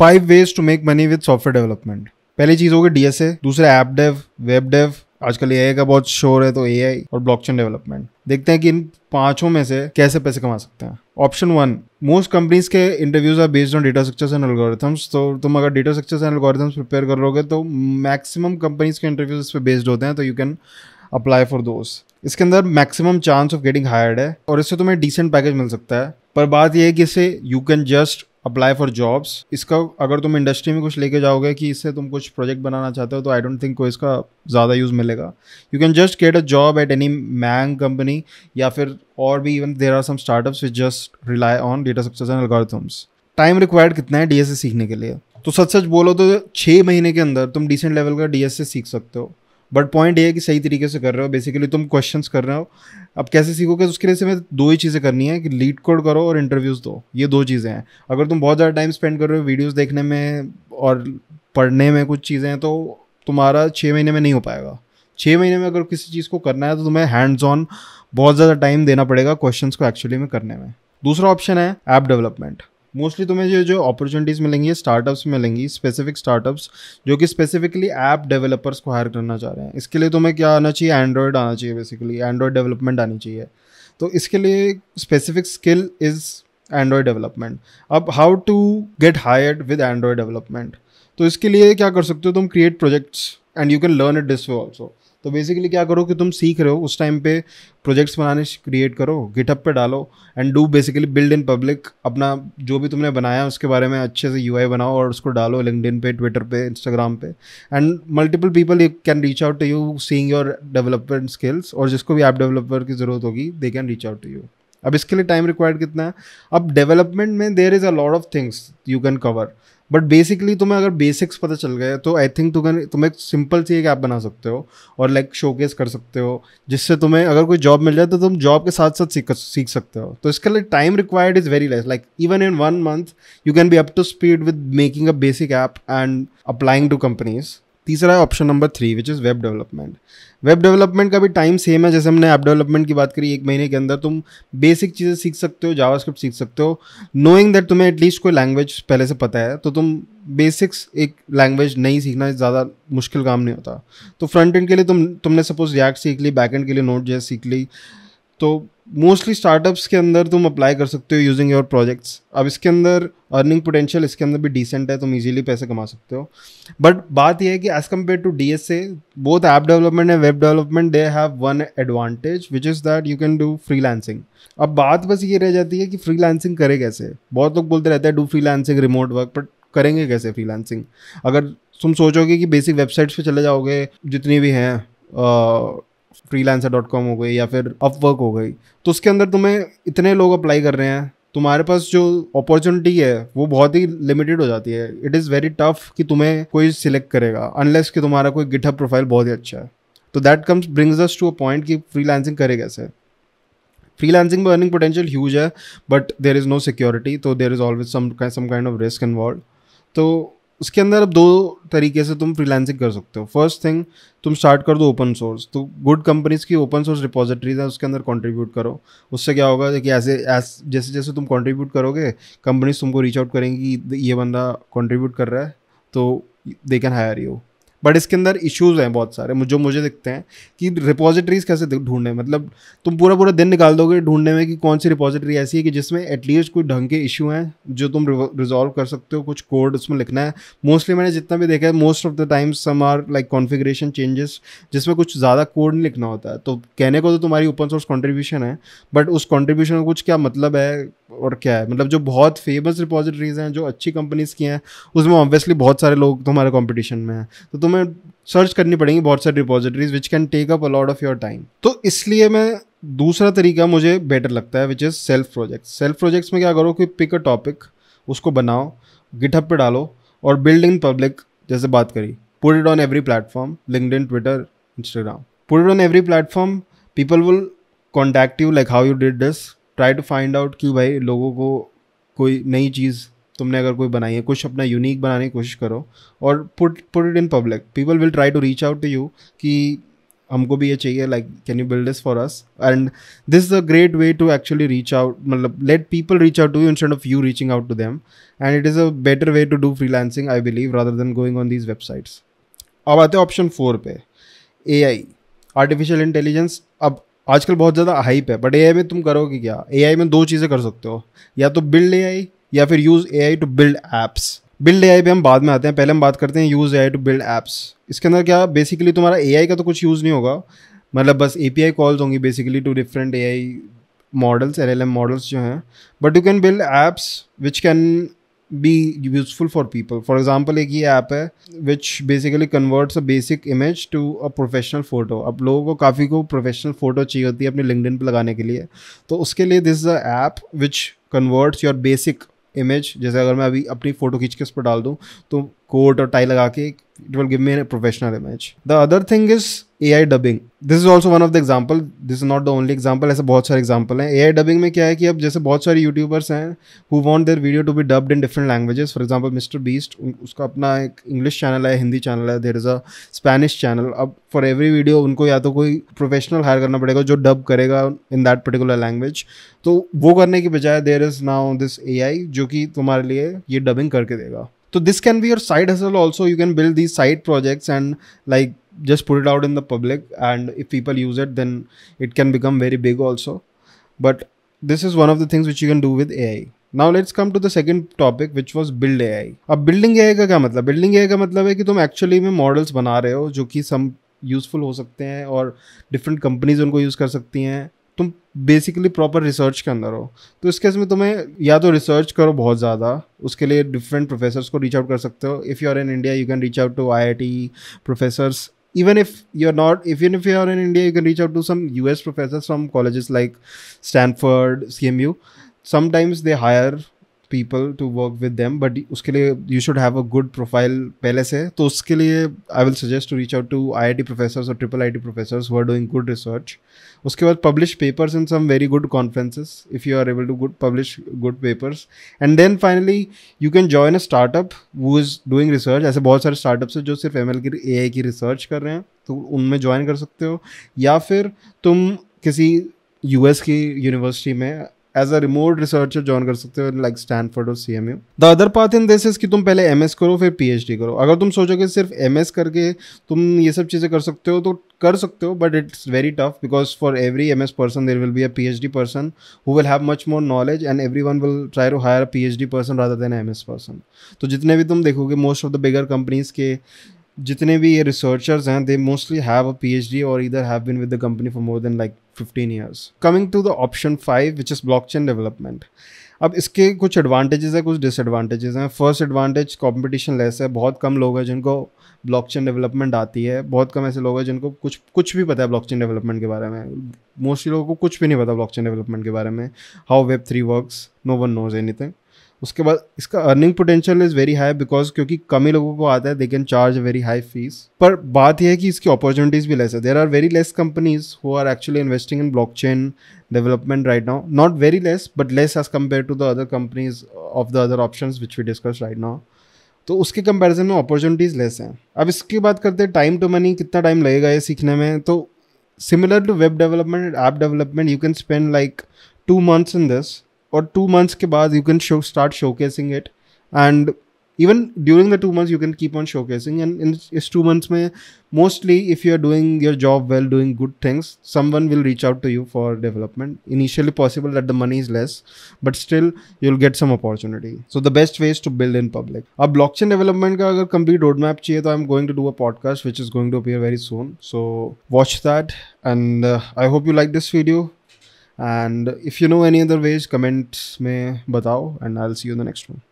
five ways to make money with software development पहली चीज़ होगी डी एस ए दूसरा ऐप डेव वेब डेव आजकल ए का बहुत शोर है तो ए और ब्लॉकचेन डेवलपमेंट देखते हैं कि इन पांचों में से कैसे पैसे कमा सकते हैं ऑप्शन वन मोस्ट कंपनीज के interviews are based on data structures and algorithms तो तुम अगर data structures and algorithms prepare कर लोगे तो मैक्सिमम कंपनीज के इंटरव्यूज इस पर बेस्ड होते हैं तो you can apply for those इसके अंदर maximum chance of getting hired है और इससे तुम्हें डिसेंट पैकेज मिल सकता है पर बात यह है कि इसे you can just apply for jobs इसका अगर तुम इंडस्ट्री में कुछ लेके जाओगे कि इससे तुम कुछ प्रोजेक्ट बनाना चाहते हो तो आई डोंट थिंक कोई इसका ज़्यादा यूज़ मिलेगा you can just get a job at any MAANG company या फिर और भी even there are some startups which just rely on data सक्सेस एंड अलगार्थम्स टाइम रिक्वायर्ड कितना है डी सीखने के लिए तो सच सच बोलो तो छः महीने के अंदर तुम डिसेंट लेवल का डी सीख सकते हो बट पॉइंट ये है कि सही तरीके से कर रहे हो बेसिकली तुम क्वेश्चंस कर रहे हो अब कैसे सीखोगे उसके लिए सिर्फ दो ही चीज़ें करनी है कि लीड कोड करो और इंटरव्यूज़ दो ये दो चीज़ें हैं अगर तुम बहुत ज़्यादा टाइम स्पेंड कर रहे हो वीडियोज़ देखने में और पढ़ने में कुछ चीज़ें हैं तो तुम्हारा छः महीने में नहीं हो पाएगा छः महीने में अगर किसी चीज़ को करना है तो तुम्हें हैंड्स ऑन बहुत ज़्यादा टाइम देना पड़ेगा क्वेश्चन को एक्चुअली में करने में दूसरा ऑप्शन है ऐप डेवलपमेंट मोस्टली तुम्हें जो जो अपॉर्चुनिटीज़ मिलेंगी स्टार्टअप्स मिलेंगी स्पेसिफिक स्टार्टअप्स जो कि स्पेसिफिकली ऐप डेवलपर्स को हायर करना चाह रहे हैं इसके लिए तुम्हें क्या आना चाहिए एंड्रॉयड आना चाहिए बेसिकली एंड्रॉयड डेवलपमेंट आनी चाहिए तो इसके लिए specific skill is Android development अब how to get hired with Android development तो इसके लिए क्या कर सकते हो तुम create projects and you can learn it this way also तो बेसिकली क्या करो कि तुम सीख रहे हो उस टाइम पे प्रोजेक्ट्स बनाने क्रिएट करो गिटअप पे डालो and do basically build in public अपना जो भी तुमने बनाया उसके बारे में अच्छे से यू बनाओ और उसको डालो लिंकडिन पे ट्विटर पे इंस्टाग्राम पे and multiple people you can reach out to you seeing your development skills और जिसको भी ऐप डेवलपर की ज़रूरत होगी they can reach out to you अब इसके लिए टाइम रिक्वायर्ड कितना है अब डेवलपमेंट में there is a lot of things you can cover but basically तुम्हें अगर बेसिक्स पता चल गए तो आई थिंक तुम्हें तुम एक सिंपल सी एक ऐप बना सकते हो और लाइक शोकेस कर सकते हो जिससे तुम्हें अगर कोई जॉब मिल जाए तो तुम जॉब के साथ साथ सीख सीख सकते हो तो इसके लिए time required is very less like even in one month you can be up to speed with making a basic app and applying to companies तीसरा है option number three which is web development web development का भी time same है जैसे हमने app development की बात करी एक महीने के अंदर तुम बेसिक चीज़ें सीख सकते हो जावास्क्रिप्ट सीख सकते हो नोइंग दैट तुम्हें एटलीस्ट कोई लैंग्वेज पहले से पता है तो तुम बेसिक्स एक लैंग्वेज नहीं सीखना ज़्यादा मुश्किल काम नहीं होता तो फ्रंट एंड के लिए तुम तुमने सपोज रिएक्ट सीख ली बैक एंड के लिए नोट जैस सीख ली तो मोस्टली स्टार्टअप्स के अंदर तुम अप्लाई कर सकते हो यूजिंग योर प्रोजेक्ट्स अब इसके अंदर अर्निंग पोटेंशियल इसके अंदर भी डिसेंट है तुम इजीली पैसे कमा सकते हो बट बात यह है कि as compare to D S A both app development and web development they have one advantage which is that you can do freelancing अब बात बस ये रह जाती है कि फ्री लैंसिंग करे कैसे बहुत लोग बोलते रहते हैं do freelancing remote work but करेंगे कैसे फ्री लैंसिंग अगर तुम सोचोगे कि बेसिक वेबसाइट्स पर चले जाओगे जितनी भी हैं फ्रीलांसर डॉट कॉम हो गई या फिर अपवर्क हो गई तो उसके अंदर तुम्हें इतने लोग अप्लाई कर रहे हैं तुम्हारे पास जो अपॉर्चुनिटी है वो बहुत ही लिमिटेड हो जाती है इट इज़ वेरी टफ कि तुम्हें कोई सिलेक्ट करेगा अनलेस कि तुम्हारा कोई गिटअप प्रोफाइल बहुत ही अच्छा है तो that comes brings us to a point कि फ्री लैंसिंग करे कैसे फ्री लैंसिंग में अर्निंग पोटेंशियल ह्यूज है but there is no security तो there is always some kind of risk involve तो उसके अंदर अब दो तरीके से तुम फ्रीलांसिंग कर सकते हो फर्स्ट थिंग तुम स्टार्ट कर दो ओपन सोर्स तो गुड कंपनीज की ओपन सोर्स रिपोजिटरीज है उसके अंदर कंट्रीब्यूट करो उससे क्या होगा कि ऐसे एस जैसे जैसे तुम कंट्रीब्यूट करोगे कंपनीज तुमको रीच आउट करेंगी ये बंदा कंट्रीब्यूट कर रहा है तो they can hire you but इसके अंदर इश्यूज हैं बहुत सारे जो मुझे दिखते हैं कि रिपोजिटरीज कैसे ढूंढने मतलब तुम पूरा पूरा दिन निकाल दोगे ढूंढने में कि कौन सी रिपोजिटरी ऐसी है कि जिसमें एटलीस्ट कोई ढंग के इशू हैं जो तुम रिजॉल्व कर सकते हो कुछ कोड उसमें लिखना है मोस्टली मैंने जितना भी देखा है most of the time some are like configuration changes जिसमें कुछ ज़्यादा कोड नहीं लिखना होता है तो कहने को तो तुम्हारी ओपन सोर्स कॉन्ट्रीब्यूशन है बट उस कॉन्ट्रीब्यूशन का कुछ क्या मतलब है और क्या है मतलब जो बहुत फेमस रिपोजिटरीज हैं जो अच्छी कंपनीज की हैं उसमें ऑब्वियसली बहुत सारे लोग तुम्हारे कॉम्पिटिशन में हैं तो तुम चीज़ों में सर्च करनी पड़ेंगी बहुत सारी repositories which can take up a lot of your time तो इसलिए मैं दूसरा तरीका मुझे बेटर लगता है which is self project self projects में क्या करो कि पिक अ टॉपिक उसको बनाओ गिटअप पे डालो और बिल्ड इन पब्लिक जैसे बात करी put it on every platform LinkedIn Twitter Instagram put it on every platform people will contact you like how you did this try to find out क्यों भाई लोगों को कोई नई चीज़ तुमने अगर कोई बनाई है कुछ अपना यूनिक बनाने की कोशिश करो और put put it in public people will try to reach out to you कि हमको भी ये चाहिए like can you build this for us and this is a great way to actually reach out मतलब let people reach out to you instead of you reaching out to them and it is a better way to do lancing I believe rather than going on these websites अब आते हैं option four पे ए आई artificial intelligence अब आजकल बहुत ज़्यादा hype है but ए आई में तुम करोगे क्या ए आई में दो चीज़ें कर सकते हो या तो बिल्ड ए आई या फिर use A I to build apps build A I भी हम बाद में आते हैं पहले हम बात करते हैं use A I to build apps इसके अंदर क्या बेसिकली तुम्हारा ए आई का तो कुछ यूज़ नहीं होगा मतलब बस ए पी आई कॉल्स होंगी basically to different A I models L L M models जो हैं but you can build apps which can be useful for people for example एक ये ऐप है which basically converts a basic image to a professional photo अब लोगों को काफ़ी को प्रोफेशनल फ़ोटो चाहिए होती है अपने लिंकडिन पर लगाने के लिए तो उसके लिए this is a app which converts your basic image जैसे अगर मैं अभी अपनी फोटो खींच के उस पर डाल दूँ तो कोट और टाई लगा के it will give me a professional image the other thing is A I dubbing this is also one of the example this is not the only example ऐसे बहुत सारे एग्जाम्पल हैं ए आई डबिंग में क्या है कि अब जैसे बहुत सारे यूट्यूबर्स हैं who want their video to be dubbed in different languages for example Mister Beast उसका अपना एक इंग्लिश चैनल है हिंदी चैनल है there is a Spanish channel अब फॉर एवरी वीडियो उनको या तो कोई प्रोफेशनल हायर करना पड़ेगा जो डब करेगा इन दैट पर्टिकुलर लैंग्वेज तो वो करने की बजाय there is now this A I जो कि तुम्हारे लिए ये डबिंग करके देगा तो this can be your side hustle also you can build this side projects and like just put it out in the public and if people use it then it can become very big also but this is one of the things which you can do with A I now let's come to the second topic which was build A I अब building ए आई का क्या मतलब building ए का मतलब है कि तुम actually में मॉडल्स बना रहे हो जो कि सम यूज़फुल हो सकते हैं और डिफरेंट कंपनीज उनको यूज़ कर सकती हैं बेसिकली प्रॉपर रिसर्च के अंदर हो तो इसके में तुम्हें या तो रिसर्च करो बहुत ज़्यादा उसके लिए डिफरेंट प्रोफेसर्स को रीच आउट कर सकते हो if you are in India you can reach out to I I T professors even if you are not if in if you are in India you can reach out to some U S professor from colleges like Stanford C M U sometimes they hire people to work with them but उसके लिए you should have a good profile पहले से तो उसके लिए I will suggest to reach out to I I T professors और triple I T professor who are doing good research उसके बाद publish papers in some very good conferences if you are able to good publish good papers and then finally you can join a startup वो is doing research ऐसे बहुत सारे startups हैं जो सिर्फ M L की ए आई की रिसर्च कर रहे हैं तो उनमें ज्वाइन कर सकते हो या फिर तुम किसी यू एस की यूनिवर्सिटी में as a remote researcher join कर सकते हो लाइक स्टैनफर्ड और C M U the other path in this is कि तुम पहले एम एस करो फिर पी एच डी करो अगर तुम सोचोगे सिर्फ एम एस करके तुम ये सब चीज़ें कर सकते हो तो कर सकते हो but it's very tough because for every M S person there will be a P H D person who will have much more knowledge and every one will try to hire a P H D person rather than M S person तो जितने भी तुम देखोगे most of the bigger companies के जितने भी ये researchers हैं they mostly have a P H D और इधर have been with the company for more than like fifteen years coming to the option five which is block chain development अब इसके कुछ एडवांटेजेस हैं कुछ डिसएडवांटेजेस हैं first advantage competition less है बहुत कम लोग हैं जिनको ब्लॉकचेन डेवलपमेंट आती है बहुत कम ऐसे लोग हैं जिनको कुछ कुछ भी पता है ब्लॉकचेन डेवलपमेंट के बारे में मोस्टली लोगों को कुछ भी नहीं पता ब्लॉकचेन डेवलपमेंट के बारे में how web three works no one knows anything उसके बाद इसका earning potential is very high because क्योंकि कम ही लोगों को आता है they can charge very high fees पर बात यह है कि इसकी अपॉर्चुनिटीज़ भी लेस है there are very less companies who are actually investing in block chain development right now not very less but less as compare to the other companies of the other option which we discuss right now तो उसके comparison में opportunities less हैं अब इसकी बात करते हैं time to money कितना टाइम लगेगा ये सीखने में तो similar to web development app development you can spend like two months in this or two months ke baad you can show start showcasing it and even during the two months you can keep on showcasing and in is two months may mostly if you are doing your job well doing good things someone will reach out to you for development initially possible that the money is less but still you'll get some opportunity so the best ways to build in public a blockchain development ka agar complete roadmap chahiye to i'm going to do a podcast which is going to appear very soon so watch that and uh, i hope you like this video and if you know any other ways comments में बताओ and I'll see you in the next one